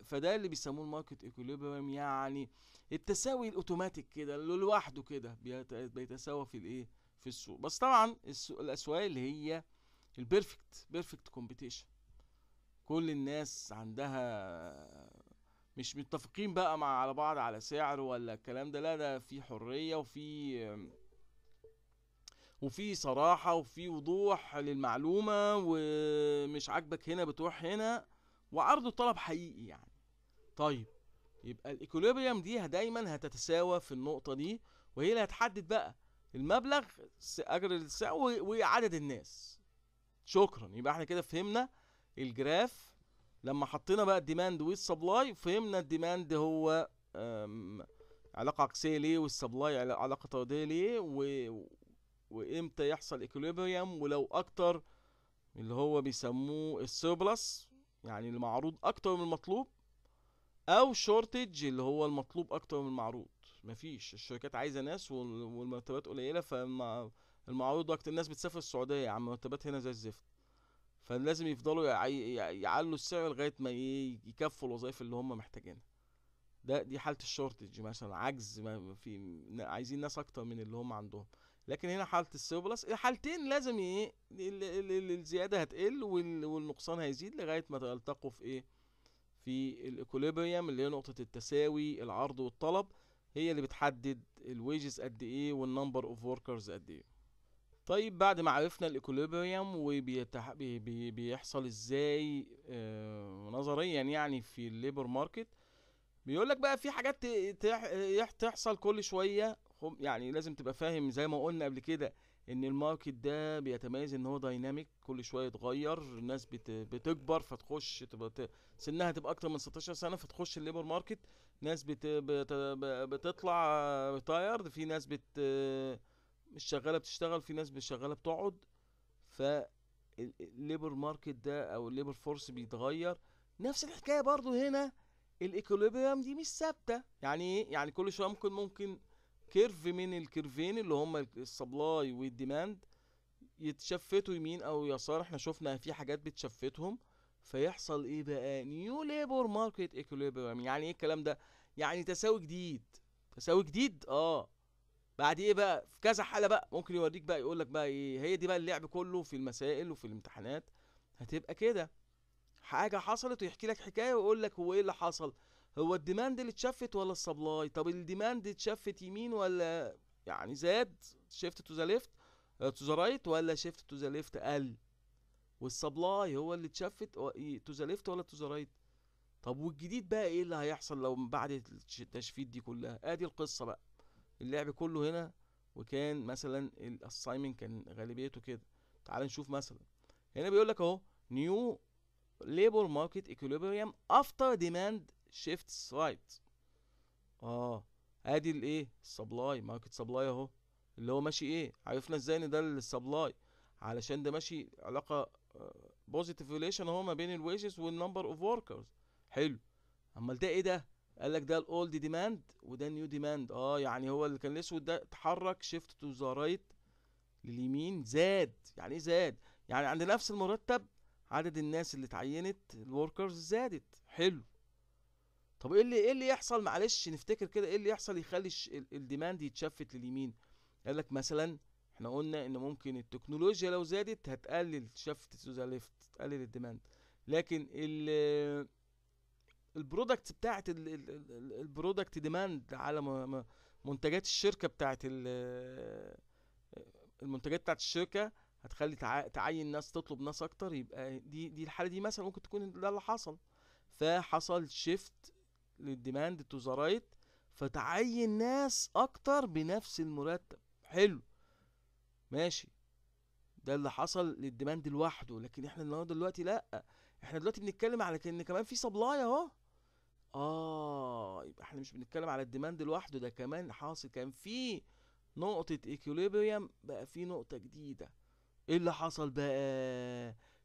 فده اللي بيسموه الماركت ايكوليبريم يعني التساوي الاوتوماتيك كده اللي لوحده كده بيتساوى في الايه في السوق بس طبعا الاسواق اللي هي البيرفكت بيرفكت كومبيتيشن كل الناس عندها مش متفقين بقى مع على بعض على سعر ولا الكلام ده لا ده في حرية وفي وفي صراحة وفي وضوح للمعلومة ومش عاجبك هنا بتروح هنا وعرض وطلب حقيقي يعني طيب يبقى الايكوليبريم دي دايما هتتساوى في النقطة دي وهي اللي هتحدد بقى المبلغ اجر الساعة وعدد الناس شكرا يبقى احنا كده فهمنا الجراف لما حطينا بقى الديماند والسبلاي فهمنا الديماند هو علاقة عكسية ليه والسبلاي علاقة طردية ليه و... وامتى يحصل ايكوليبريم ولو اكتر اللي هو بيسموه السيربلس يعني المعروض اكتر من المطلوب او شورتج اللي هو المطلوب اكتر من المعروض مفيش الشركات عايزه ناس والمرتبات قليله فالمعروض اكتر الناس بتسافر السعوديه يا يعني عم مرتبات هنا زي الزفت فلازم يفضلوا يعلوا السعر لغايه ما يكفوا الوظائف اللي هم محتاجينها ده دي حاله الشورتج مثلا عجز ما في عايزين ناس اكتر من اللي هم عندهم لكن هنا حاله السيربلس الحالتين لازم ايه الزياده هتقل والنقصان هيزيد لغايه ما تلتقوا في ايه في الايكوليبريم اللي هي نقطه التساوي العرض والطلب هي اللي بتحدد الويجز قد ايه والنمبر اوف وركرز قد ايه طيب بعد ما عرفنا الايكوليبريم وبيحصل بي بي بيحصل ازاي آه نظريا يعني في الليبر ماركت بيقول لك بقى في حاجات تحصل كل شويه يعني لازم تبقى فاهم زي ما قلنا قبل كده ان الماركت ده بيتميز ان هو دايناميك كل شويه يتغير الناس بت... بتكبر فتخش تبقى سنها تبقى اكتر من 16 سنه فتخش الليبر ماركت ناس بت... بت... بتطلع ريتايرد في ناس بت مش شغاله بتشتغل في ناس مش شغاله بتقعد فالليبر ماركت ده او الليبر فورس بيتغير نفس الحكايه برضو هنا الايكوليبريم دي مش ثابته يعني ايه يعني كل شويه ممكن ممكن كيرف من الكيرفين اللي هم السبلاي والديماند يتشفتوا يمين او يسار احنا شفنا في حاجات بتشفتهم فيحصل ايه بقى نيو ليبر ماركت ايكوليبريم يعني ايه الكلام ده يعني تساوي جديد تساوي جديد اه بعد ايه بقى في كذا حاله بقى ممكن يوريك بقى يقول لك بقى ايه هي دي بقى اللعب كله في المسائل وفي الامتحانات هتبقى كده حاجه حصلت ويحكي لك حكايه ويقول لك هو ايه اللي حصل هو الديماند اللي اتشفت ولا السبلاي طب الديماند اتشفت يمين ولا يعني زاد شيفت تو ذا ليفت تو ذا رايت ولا شيفت تو ذا ليفت قل والسبلاي هو اللي اتشفت تو ذا ليفت ولا تو ذا رايت طب والجديد بقى ايه اللي هيحصل لو بعد التشفيت دي كلها ادي آه، القصه بقى اللعب كله هنا وكان مثلا الاسايمنت كان غالبيته كده تعال نشوف مثلا هنا بيقول لك اهو نيو ليبر ماركت ايكوليبريم افتر ديماند شيفتس رايت اه ادي الايه السبلاي ماركت سبلاي اهو اللي هو ماشي ايه عرفنا ازاي ان ده السبلاي علشان ده ماشي علاقه بوزيتيف آه، ريليشن اهو ما بين الويجز والنمبر اوف وركرز حلو امال ده ايه ده قال لك ده الاولد ديماند وده نيو ديماند اه يعني هو اللي كان الاسود ده اتحرك شيفت تو ذا رايت لليمين زاد يعني ايه زاد يعني عند نفس المرتب عدد الناس اللي اتعينت الوركرز زادت حلو طب ايه اللي ايه اللي يحصل معلش نفتكر كده ايه اللي يحصل يخلي الديماند يتشفت لليمين قال لك مثلا احنا قلنا ان ممكن التكنولوجيا لو زادت هتقلل شفت تو ذا ليفت تقلل الديماند لكن ال البرودكت بتاعت البرودكت ديماند على منتجات الشركه بتاعت المنتجات بتاعت الشركه هتخلي تعين ناس تطلب ناس اكتر يبقى دي دي الحاله دي مثلا ممكن تكون ده اللي حصل فحصل شيفت للديماند تو ذا رايت فتعين ناس اكتر بنفس المرتب حلو ماشي ده اللي حصل للديماند لوحده لكن احنا النهارده دلوقتي لا احنا دلوقتي بنتكلم على ان كمان في سبلاي اهو اه يبقى احنا مش بنتكلم على الديماند لوحده ده كمان حاصل كان في نقطة ايكوليبريم بقى في نقطة جديدة ايه اللي حصل بقى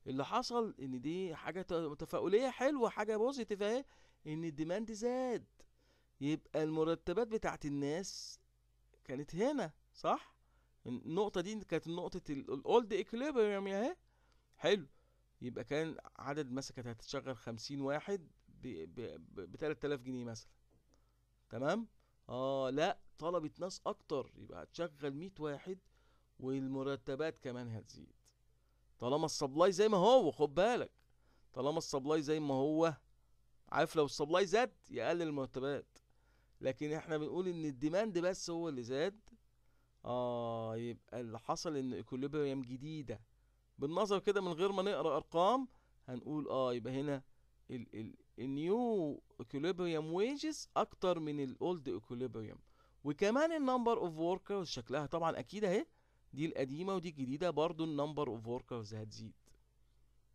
اللي حصل ان دي حاجة تفاؤلية حلوة حاجة بوزيتيف اهي ان الديماند زاد يبقى المرتبات بتاعت الناس كانت هنا صح النقطة دي كانت نقطة الاولد ايكوليبريم اهي حلو يبقى كان عدد مثلا كانت هتشغل خمسين واحد ب 3000 جنيه مثلا تمام اه لا طلبت ناس اكتر يبقى هتشغل 100 واحد والمرتبات كمان هتزيد طالما السبلاي زي ما هو خد بالك طالما السبلاي زي ما هو عارف لو السبلاي زاد يقلل المرتبات لكن احنا بنقول ان الديماند بس هو اللي زاد اه يبقى اللي حصل ان ايكوليبريم جديده بالنظر كده من غير ما نقرا ارقام هنقول اه يبقى هنا النيو اكوليبريم ويجز اكتر من الاولد اكوليبريم وكمان النمبر اوف وركرز شكلها طبعا اكيد اهي دي القديمه ودي الجديده برضو النمبر اوف وركرز هتزيد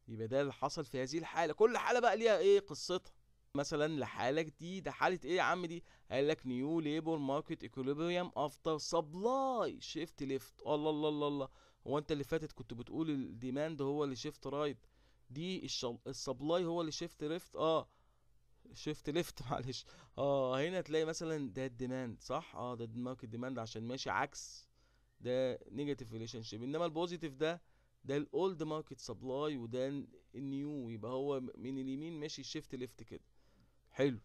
يبقى ده اللي حصل في هذه الحاله كل حاله بقى ليها ايه قصتها مثلا لحاله جديده حاله ايه يا عم دي قال لك نيو ليبر ماركت ايكوليبريم افتر سبلاي شيفت ليفت الله الله الله الله هو انت اللي فاتت كنت بتقول الديماند هو اللي شيفت رايت right. دي السبلاي هو اللي شيفت ليفت اه شيفت ليفت (laughs) معلش اه هنا تلاقي مثلا ده الديماند صح اه ده الماركت ديماند عشان ماشي عكس ده نيجاتيف ريليشن شيب انما البوزيتيف ده ده الاولد ماركت سبلاي وده النيو يبقى هو من اليمين ماشي شيفت ليفت كده حلو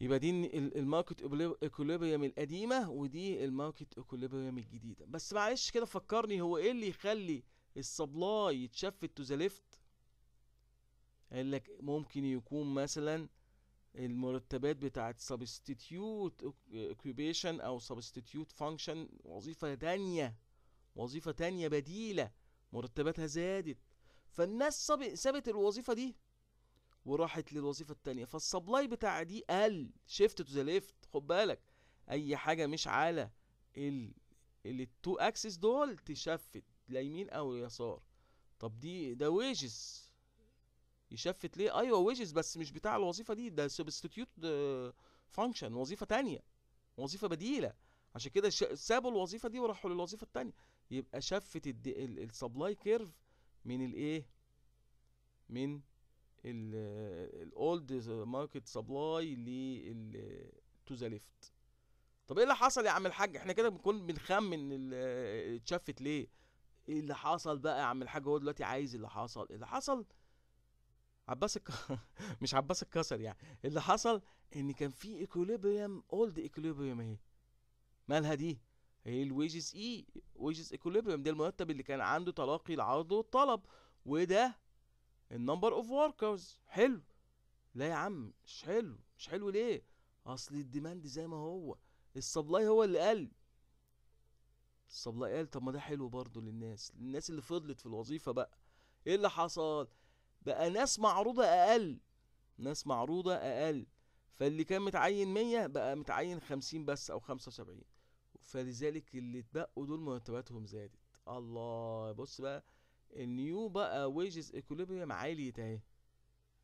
يبقى دي الماركت ايكوليبريم القديمه ودي الماركت ايكوليبريم الجديده بس معلش كده فكرني هو ايه اللي يخلي السبلاي يتشفت تو ذا ليفت قال لك ممكن يكون مثلا المرتبات بتاعت سبستيتيوت اوكيبيشن او سبستيتيوت فانكشن وظيفة تانية وظيفة تانية بديلة مرتباتها زادت فالناس سابت الوظيفة دي وراحت للوظيفة التانية فالسبلاي بتاع دي قل شيفت تو ذا ليفت خد بالك اي حاجة مش على ال التو اكسس دول تشفت ليمين او يسار طب دي ده ويجز يشفت ليه ايوه ويجز بس مش بتاع الوظيفه دي ده سبستيتيوت فانكشن وظيفه تانية وظيفه بديله عشان كده سابوا الوظيفه دي وراحوا للوظيفه التانية يبقى شفت السبلاي كيرف من الايه من الاولد ماركت سبلاي لل تو ذا ليفت طب ايه اللي حصل يا عم الحاج احنا كده بنكون بنخمن اتشفت ليه ايه اللي حصل بقى يا عم الحاج هو دلوقتي عايز اللي حصل اللي حصل عباس الك... (laughs) مش عباس الكسر يعني اللي حصل ان كان في ايكوليبريم اولد ايكوليبريم اهي مالها دي هي الويجز اي ويجز ايكوليبريم ده المرتب اللي كان عنده تلاقي العرض والطلب وده النمبر اوف وركرز حلو لا يا عم مش حلو مش حلو ليه اصل الديماند زي ما هو السبلاي هو اللي قل الصبلة قال طب ما ده حلو برضه للناس الناس اللي فضلت في الوظيفة بقى ايه اللي حصل بقى ناس معروضة اقل ناس معروضة اقل فاللي كان متعين مية بقى متعين خمسين بس او خمسة وسبعين فلذلك اللي اتبقوا دول مرتباتهم زادت الله بص بقى النيو بقى ويجز ايكوليبريم عاليت اهي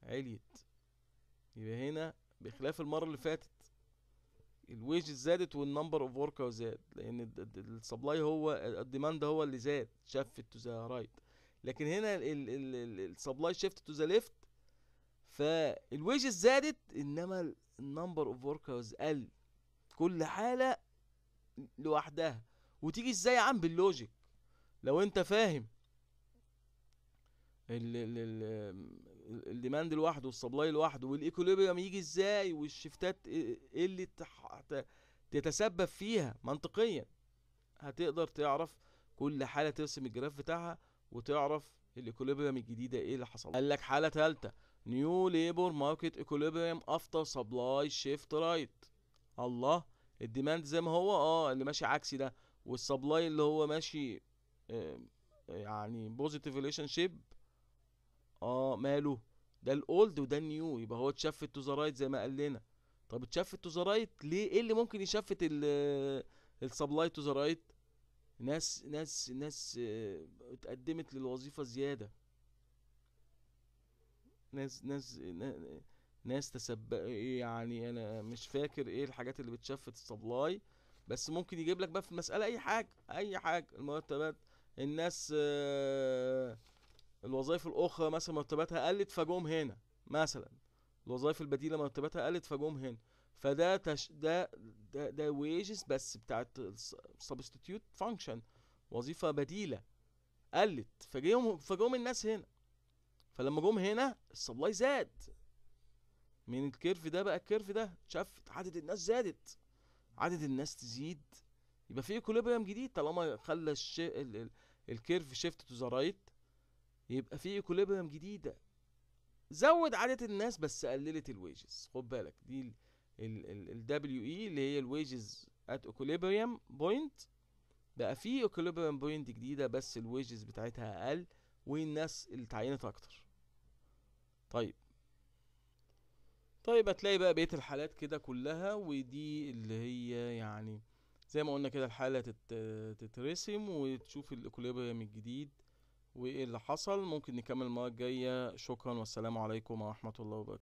عليت يبقى هنا بخلاف المرة اللي فاتت الويج زادت والنمبر اوف وركر زاد لان السبلاي هو الديماند هو اللي زاد شفت تو ذا رايت لكن هنا السبلاي شيفت تو ذا ليفت فالويجز زادت انما النمبر اوف وركرز قل كل حاله لوحدها وتيجي ازاي يا عم باللوجيك لو انت فاهم ال ال الديماند لوحده والسبلاي لوحده والايكوليبريم يجي ازاي والشيفتات ايه اللي تتسبب فيها منطقيا هتقدر تعرف كل حاله ترسم الجراف بتاعها وتعرف الايكوليبريم الجديده ايه اللي حصل قال لك حاله ثالثه نيو ليبر ماركت ايكوليبريم افتر سبلاي شيفت رايت الله الديماند زي ما هو اه اللي ماشي عكسي ده والسبلاي اللي هو ماشي آه، يعني بوزيتيف ريليشن شيب اه ماله ده الاولد وده النيو يبقى هو اتشفت تو ذا رايت زي ما قال لنا طب اتشفت تو ذا رايت ليه ايه اللي ممكن يشفت السبلاي تو رايت ناس ناس ناس آه، اتقدمت للوظيفه زياده ناس ناس ناس تسبب يعني انا مش فاكر ايه الحاجات اللي بتشفت السبلاي بس ممكن يجيب لك بقى في المساله اي حاجه اي حاجه المرتبات الناس اه الوظائف الاخرى مثلا مرتباتها قلت فجم هنا مثلا الوظائف البديله مرتباتها قلت فجم هنا فده تش... ده ده ده ويجز بس بتاعت سبستيتيوت فانكشن وظيفه بديله قلت فجوم فجم الناس هنا فلما جم هنا السبلاي زاد من الكيرف ده بقى الكيرف ده شاف عدد الناس زادت عدد الناس تزيد يبقى في ايكوليبريم جديد طالما خلى ال... الكيرف شيفت تو ذا رايت يبقى في ايكوليبريم جديده زود عدد الناس بس قللت الويجز خد بالك دي ال دبليو اي e اللي هي الويجز ات ايكوليبريم بوينت بقى في ايكوليبريم بوينت جديده بس الويجز بتاعتها اقل والناس اللي اتعينت اكتر طيب طيب هتلاقي بقى بقيه الحالات كده كلها ودي اللي هي يعني زي ما قلنا كده الحاله تترسم وتشوف الايكوليبريم الجديد وايه اللي حصل ممكن نكمل المره الجايه شكرا والسلام عليكم ورحمه الله وبركاته